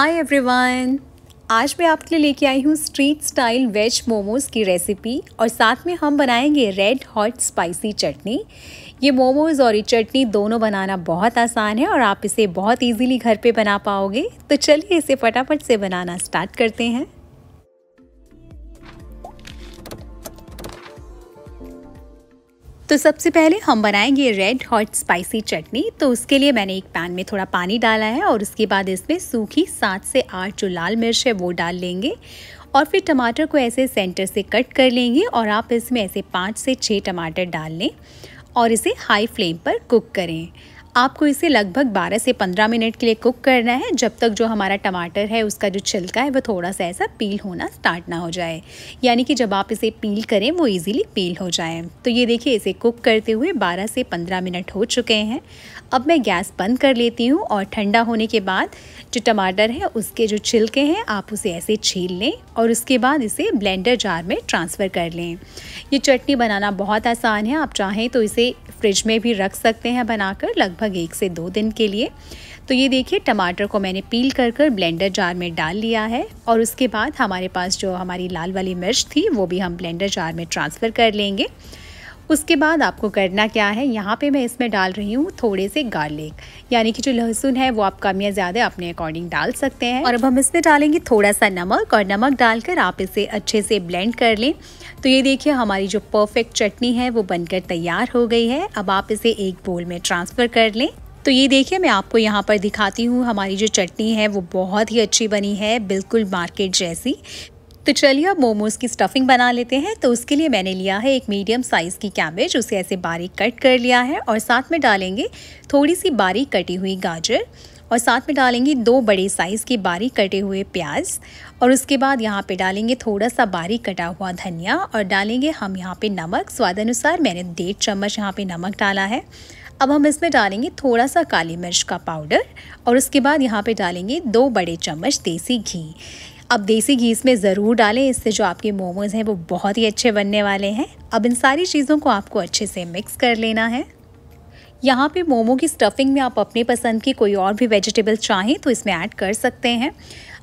hi everyone आज मैं आपके लिए लेके आई हूँ स्ट्रीट स्टाइल वेज मोमोज़ की रेसिपी और साथ में हम बनाएंगे रेड हॉट स्पाइसी चटनी ये मोमोज़ और ये चटनी दोनों बनाना बहुत आसान है और आप इसे बहुत इजीली घर पे बना पाओगे तो चलिए इसे फटाफट से बनाना स्टार्ट करते हैं तो सबसे पहले हम बनाएंगे रेड हॉट स्पाइसी चटनी तो उसके लिए मैंने एक पैन में थोड़ा पानी डाला है और उसके बाद इसमें सूखी सात से आठ जो लाल मिर्च है वो डाल लेंगे और फिर टमाटर को ऐसे सेंटर से कट कर लेंगे और आप इसमें ऐसे पाँच से छः टमाटर डाल लें और इसे हाई फ्लेम पर कुक करें आपको इसे लगभग 12 से 15 मिनट के लिए कुक करना है जब तक जो हमारा टमाटर है उसका जो छिलका है वो थोड़ा सा ऐसा पील होना स्टार्ट ना हो जाए यानी कि जब आप इसे पील करें वो इजीली पील हो जाए तो ये देखिए इसे कुक करते हुए 12 से 15 मिनट हो चुके हैं अब मैं गैस बंद कर लेती हूँ और ठंडा होने के बाद जो टमाटर है उसके जो छिलके हैं आप उसे ऐसे छील लें और उसके बाद इसे ब्लेंडर जार में ट्रांसफ़र कर लें ये चटनी बनाना बहुत आसान है आप चाहें तो इसे फ्रिज में भी रख सकते हैं बनाकर लगभग लगभग एक से दो दिन के लिए तो ये देखिए टमाटर को मैंने पील कर कर ब्लेंडर जार में डाल लिया है और उसके बाद हमारे पास जो हमारी लाल वाली मिर्च थी वो भी हम ब्लेंडर जार में ट्रांसफ़र कर लेंगे उसके बाद आपको करना क्या है यहाँ पे मैं इसमें डाल रही हूँ थोड़े से गार्लिक यानी कि जो लहसुन है वो आप कम या ज़्यादा अपने अकॉर्डिंग डाल सकते हैं और अब हम इसमें डालेंगे थोड़ा सा नमक और नमक डालकर आप इसे अच्छे से ब्लेंड कर लें तो ये देखिए हमारी जो परफेक्ट चटनी है वो बनकर तैयार हो गई है अब आप इसे एक बोल में ट्रांसफ़र कर लें तो ये देखिए मैं आपको यहाँ पर दिखाती हूँ हमारी जो चटनी है वो बहुत ही अच्छी बनी है बिल्कुल मार्केट जैसी तो चलिए अब मोमोज़ की स्टफिंग बना लेते हैं तो उसके लिए मैंने लिया है एक मीडियम साइज़ की कैबेज उसे ऐसे बारीक कट कर लिया है और साथ में डालेंगे थोड़ी सी बारीक कटी हुई गाजर और साथ में डालेंगे दो बड़े साइज़ के बारीक कटे हुए प्याज और उसके बाद यहाँ पे डालेंगे थोड़ा सा बारीक कटा हुआ धनिया और डालेंगे हम यहाँ पे नमक स्वाद अनुसार मैंने डेढ़ चम्मच यहाँ पे नमक डाला है अब हम इसमें डालेंगे थोड़ा सा काली मिर्च का पाउडर और उसके बाद यहाँ पे डालेंगे दो बड़े चम्मच देसी घी अब देसी घी इसमें ज़रूर डालें इससे जो आपके मोमोज़ हैं वो बहुत ही अच्छे बनने वाले हैं अब इन सारी चीज़ों को आपको अच्छे से मिक्स कर लेना है यहाँ पे मोमो की स्टफिंग में आप अपने पसंद की कोई और भी वेजिटेबल चाहें तो इसमें ऐड कर सकते हैं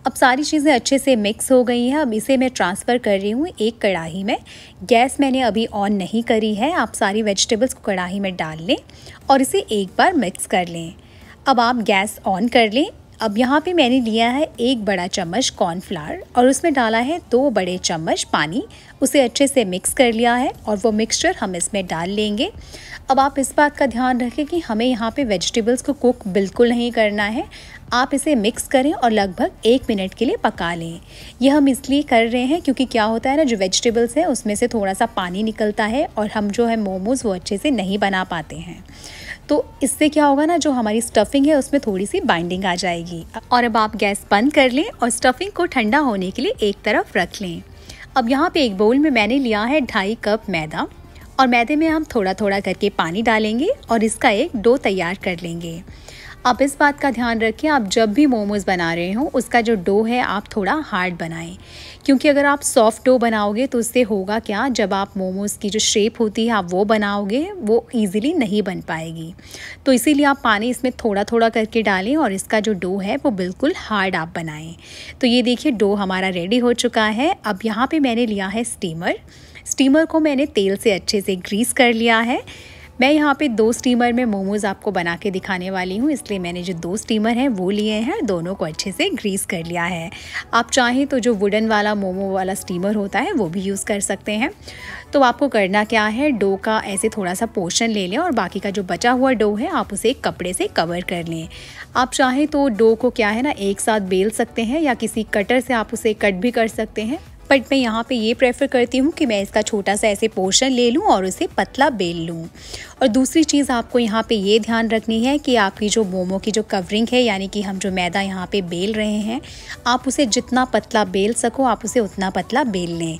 अब सारी चीज़ें अच्छे से मिक्स हो गई हैं अब इसे मैं ट्रांसफ़र कर रही हूँ एक कढ़ाई में गैस मैंने अभी ऑन नहीं करी है आप सारी वेजिटेबल्स को कढ़ाई में डाल लें और इसे एक बार मिक्स कर लें अब आप गैस ऑन कर लें अब यहाँ पे मैंने लिया है एक बड़ा चम्मच कॉर्नफ्लावर और उसमें डाला है दो बड़े चम्मच पानी उसे अच्छे से मिक्स कर लिया है और वो मिक्सचर हम इसमें डाल लेंगे अब आप इस बात का ध्यान रखें कि हमें यहाँ पे वेजिटेबल्स को कुक बिल्कुल नहीं करना है आप इसे मिक्स करें और लगभग एक मिनट के लिए पका लें यह हम इसलिए कर रहे हैं क्योंकि क्या होता है ना जो वेजिटेबल्स हैं उसमें से थोड़ा सा पानी निकलता है और हम जो है मोमोज़ वो अच्छे से नहीं बना पाते हैं तो इससे क्या होगा ना जो हमारी स्टफिंग है उसमें थोड़ी सी बाइंडिंग आ जाएगी और अब आप गैस बंद कर लें और स्टफिंग को ठंडा होने के लिए एक तरफ रख लें अब यहाँ पे एक बोल में मैंने लिया है ढाई कप मैदा और मैदे में हम थोड़ा थोड़ा करके पानी डालेंगे और इसका एक डो तैयार कर लेंगे आप इस बात का ध्यान रखें आप जब भी मोमोज़ बना रहे हों उसका जो डो है आप थोड़ा हार्ड बनाएं क्योंकि अगर आप सॉफ्ट डो बनाओगे तो उससे होगा क्या जब आप मोमोज़ की जो शेप होती है आप वो बनाओगे वो ईज़िली नहीं बन पाएगी तो इसीलिए आप पानी इसमें थोड़ा थोड़ा करके डालें और इसका जो डो है वो बिल्कुल हार्ड आप बनाएं तो ये देखिए डो हमारा रेडी हो चुका है अब यहाँ पर मैंने लिया है स्टीमर स्टीमर को मैंने तेल से अच्छे से ग्रीस कर लिया है मैं यहाँ पे दो स्टीमर में मोमोज़ आपको बना के दिखाने वाली हूँ इसलिए मैंने जो दो स्टीमर हैं वो लिए हैं दोनों को अच्छे से ग्रीस कर लिया है आप चाहें तो जो वुडन वाला मोमो वाला स्टीमर होता है वो भी यूज़ कर सकते हैं तो आपको करना क्या है डो का ऐसे थोड़ा सा पोर्शन ले लें और बाकी का जो बचा हुआ डो है आप उसे एक कपड़े से कवर कर लें आप चाहें तो डो को क्या है ना एक साथ बेल सकते हैं या किसी कटर से आप उसे कट भी कर सकते हैं बट मैं यहाँ पे ये प्रेफर करती हूँ कि मैं इसका छोटा सा ऐसे पोर्शन ले लूँ और उसे पतला बेल लूँ और दूसरी चीज़ आपको यहाँ पे ये ध्यान रखनी है कि आपकी जो मोमो की जो कवरिंग है यानी कि हम जो मैदा यहाँ पे बेल रहे हैं आप उसे जितना पतला बेल सको आप उसे उतना पतला बेल लें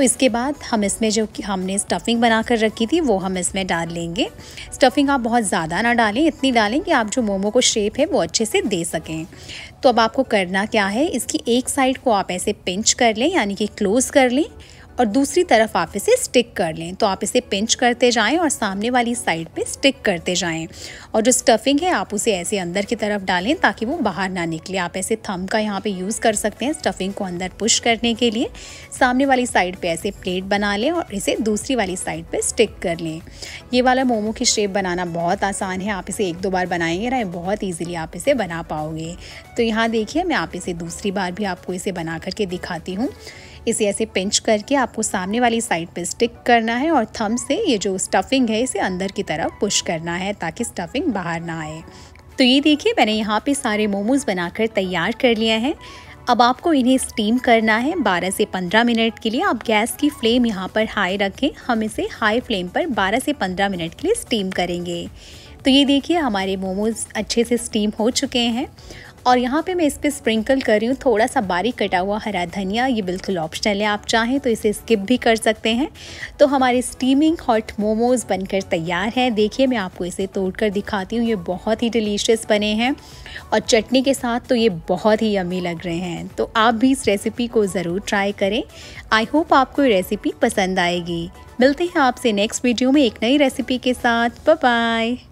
तो इसके बाद हम इसमें जो हमने स्टफिंग बना कर रखी थी वो हम इसमें डाल लेंगे स्टफिंग आप बहुत ज़्यादा ना डालें इतनी डालें कि आप जो मोमो को शेप है वो अच्छे से दे सकें तो अब आपको करना क्या है इसकी एक साइड को आप ऐसे पिंच कर लें यानी कि क्लोज़ कर लें और दूसरी तरफ आप इसे स्टिक कर लें तो आप इसे पिंच करते जाएं और सामने वाली साइड पे स्टिक करते जाएं और जो स्टफिंग है आप उसे ऐसे अंदर की तरफ डालें ताकि वो बाहर ना निकले आप ऐसे थम का यहाँ पे यूज़ कर सकते हैं स्टफिंग को अंदर पुश करने के लिए सामने वाली साइड पर ऐसे प्लेट बना लें और इसे दूसरी वाली साइड पर स्टिक कर लें ये वाला मोमो की शेप बनाना बहुत आसान है आप इसे एक दो बार बनाएंगे ना बहुत ईजिली आप इसे बना पाओगे तो यहाँ देखिए मैं आप इसे दूसरी बार भी आपको इसे बना करके दिखाती हूँ इसे ऐसे पिंच करके आपको सामने वाली साइड पे स्टिक करना है और थम से ये जो स्टफिंग है इसे अंदर की तरफ पुश करना है ताकि स्टफिंग बाहर ना आए तो ये देखिए मैंने यहाँ पे सारे मोमोज बनाकर तैयार कर लिए हैं अब आपको इन्हें स्टीम करना है 12 से 15 मिनट के लिए आप गैस की फ्लेम यहाँ पर हाई रखें हम इसे हाई फ्लेम पर 12 से 15 मिनट के लिए स्टीम करेंगे तो ये देखिए हमारे मोमोज़ अच्छे से स्टीम हो चुके हैं और यहाँ पे मैं इस पर स्प्रिंकल कर रही हूँ थोड़ा सा बारीक कटा हुआ हरा धनिया ये बिल्कुल ऑप्शनल है आप चाहें तो इसे स्किप भी कर सकते हैं तो हमारे स्टीमिंग हॉट मोमोज़ बनकर तैयार हैं देखिए मैं आपको इसे तोड़ कर दिखाती हूँ ये बहुत ही डिलीशियस बने हैं और चटनी के साथ तो ये बहुत ही अमी लग रहे हैं तो आप भी इस रेसिपी को ज़रूर ट्राई करें आई होप आपको ये रेसिपी पसंद आएगी मिलते हैं आपसे नेक्स्ट वीडियो में एक नई रेसिपी के साथ बाय